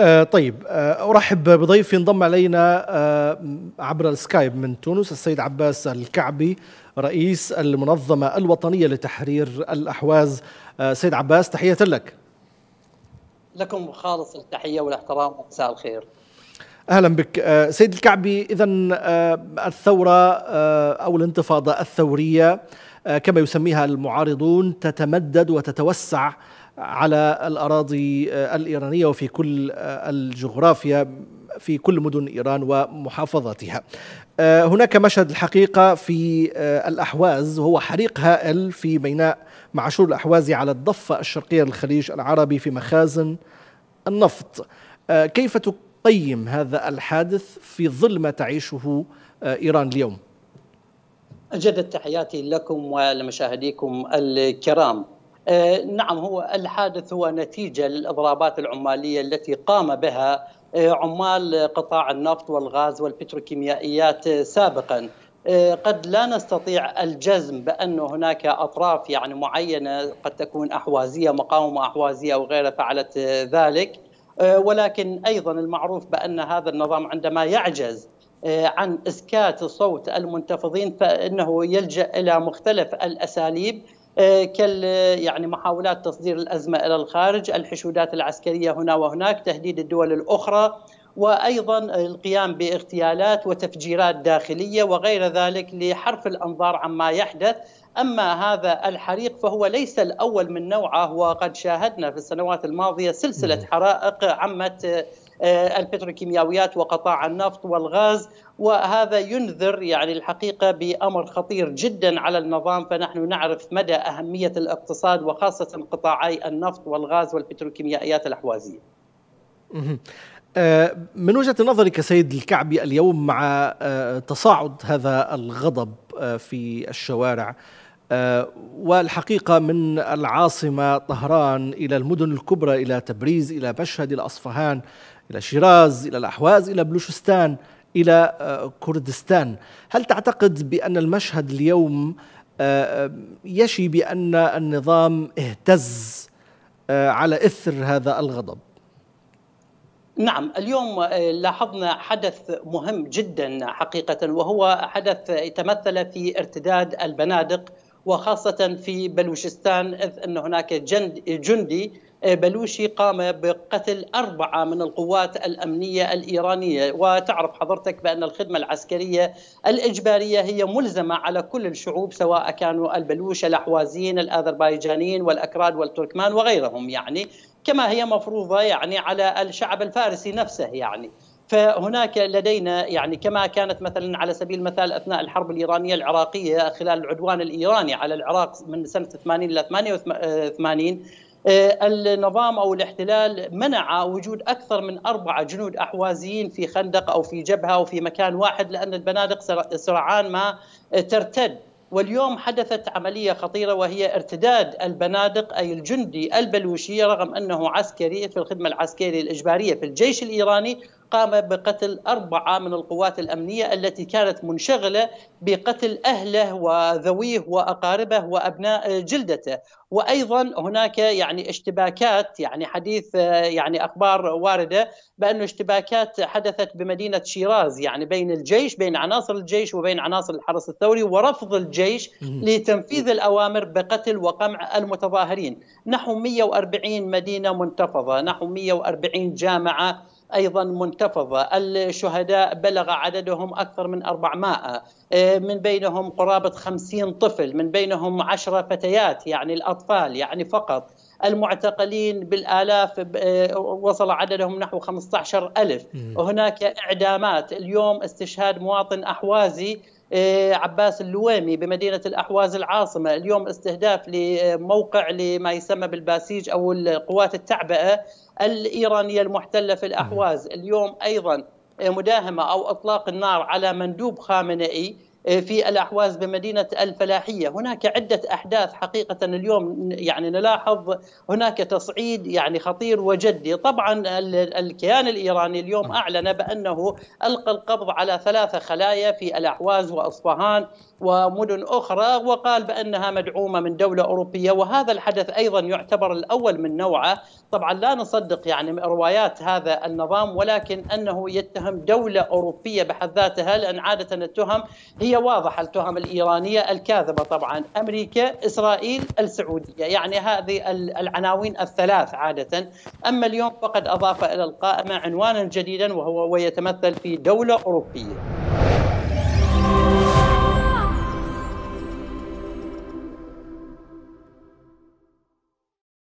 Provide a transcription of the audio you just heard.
آه، طيب آه، ارحب بضيفي انضم الينا آه، عبر السكايب من تونس السيد عباس الكعبي رئيس المنظمه الوطنيه لتحرير الاحواز سيد عباس تحيه لك لكم خالص التحيه والاحترام ومساء الخير اهلا بك سيد الكعبي اذا الثوره او الانتفاضه الثوريه كما يسميها المعارضون تتمدد وتتوسع على الأراضي آه، الإيرانية وفي كل آه، الجغرافيا في كل مدن إيران ومحافظاتها آه، هناك مشهد الحقيقة في الأحواز هو حريق هائل في ميناء معشور الأحوازي على الضفة الشرقية للخليج العربي في مخازن النفط كيف تقيم هذا الحادث في ظل ما تعيشه إيران اليوم؟ أجدد تحياتي لكم ولمشاهديكم الكرام آه، نعم هو الحادث هو نتيجة للإضرابات العمالية التي قام بها آه، عمال قطاع النفط والغاز والبتروكيميائيات آه، سابقا قد لا نستطيع الجزم بأن هناك أطراف يعني معينة قد تكون أحوازية مقاومة أحوازية أو غيرها فعلت ذلك ولكن أيضا المعروف بأن هذا النظام عندما يعجز عن إسكات صوت المنتفضين فإنه يلجأ إلى مختلف الأساليب آه، كال يعني محاولات تصدير الازمه الى الخارج، الحشودات العسكريه هنا وهناك، تهديد الدول الاخرى، وايضا القيام باغتيالات وتفجيرات داخليه وغير ذلك لحرف الانظار عما يحدث اما هذا الحريق فهو ليس الاول من نوعه وقد شاهدنا في السنوات الماضيه سلسله حرائق عمت آه، البتروكيماويات وقطاع النفط والغاز وهذا ينذر يعني الحقيقه بامر خطير جدا على النظام فنحن نعرف مدى اهميه الاقتصاد وخاصه قطاعي النفط والغاز والبتروكيماويات الاحوازيه. آه، من وجهه نظرك سيد الكعبي اليوم مع آه، تصاعد هذا الغضب في الشوارع آه، والحقيقة من العاصمة طهران إلى المدن الكبرى إلى تبريز إلى مشهد إلى أصفهان إلى شيراز إلى الأحواز إلى بلوشستان إلى آه، كردستان هل تعتقد بأن المشهد اليوم آه، يشي بأن النظام اهتز على إثر هذا الغضب نعم اليوم لاحظنا حدث مهم جدا حقيقة وهو حدث تمثل في ارتداد البنادق وخاصة في بلوشستان إذ أن هناك جند جندي آه، بلوشي قام بقتل أربعة من القوات الأمنية الإيرانية وتعرف حضرتك بأن الخدمة العسكرية الإجبارية هي ملزمة على كل الشعوب سواء كانوا البلوش الأحوازيين الأذربيجانيين والأكراد والتركمان وغيرهم يعني كما هي مفروضة يعني على الشعب الفارسي نفسه يعني فهناك لدينا يعني كما كانت مثلا على سبيل المثال اثناء الحرب الايرانيه العراقيه خلال العدوان الايراني على العراق من سنه 80 الى 88 آه، آه، النظام او الاحتلال منع وجود اكثر من اربعه جنود احوازيين في خندق او في جبهه او في مكان واحد لان البنادق سرعان ما آه، ترتد واليوم حدثت عملية خطيرة وهي ارتداد البنادق أي الجندي البلوشي رغم أنه عسكري في الخدمة العسكرية الإجبارية في الجيش الإيراني قام بقتل أربعة من القوات الأمنية التي كانت منشغلة بقتل أهله وذويه وأقاربه وأبناء جلدته وأيضا هناك يعني اشتباكات يعني حديث آه، يعني أخبار واردة بأن اشتباكات حدثت بمدينة شيراز يعني بين الجيش بين عناصر الجيش وبين عناصر الحرس الثوري ورفض الجيش لتنفيذ الأوامر بقتل وقمع المتظاهرين نحو 140 مدينة منتفضة نحو 140 جامعة أيضا منتفضة الشهداء بلغ عددهم أكثر من 400 إيه، من بينهم قرابة 50 طفل من بينهم 10 فتيات يعني الأطفال يعني فقط المعتقلين بالآلاف إيه، وصل عددهم نحو 15 ألف وهناك إعدامات اليوم استشهاد مواطن أحوازي إيه، عباس اللوامي بمدينة الأحواز العاصمة اليوم استهداف لموقع لما يسمى بالباسيج أو القوات التعبئة الإيرانية المحتلة في الأحواز اليوم أيضا مداهمة أو إطلاق النار على مندوب خامنئي آه، في الاحواز بمدينه الفلاحيه، هناك عده احداث حقيقه اليوم يعني نلاحظ هناك تصعيد يعني خطير وجدي، طبعا الكيان الايراني اليوم نعم. اعلن بانه القى القبض على ثلاثه خلايا في الاحواز واصفهان ومدن اخرى وقال بانها مدعومه من دوله اوروبيه وهذا الحدث ايضا يعتبر الاول من نوعه، طبعا لا نصدق يعني روايات هذا النظام ولكن انه يتهم دوله اوروبيه بحد ذاتها لان عاده التهم هي هي واضحة التهم الإيرانية الكاذبة طبعا أمريكا إسرائيل السعودية يعني هذه العناوين الثلاث عادة أما اليوم فقد أضاف إلى القائمة عنوانا جديدا وهو ويتمثل في دولة أوروبية